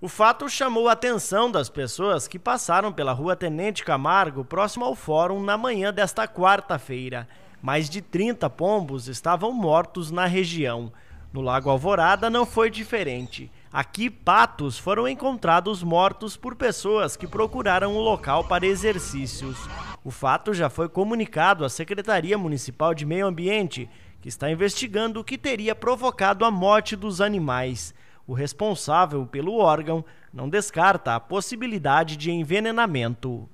O fato chamou a atenção das pessoas que passaram pela rua Tenente Camargo, próximo ao fórum, na manhã desta quarta-feira. Mais de 30 pombos estavam mortos na região. No Lago Alvorada não foi diferente. Aqui, patos foram encontrados mortos por pessoas que procuraram o local para exercícios. O fato já foi comunicado à Secretaria Municipal de Meio Ambiente, que está investigando o que teria provocado a morte dos animais o responsável pelo órgão não descarta a possibilidade de envenenamento.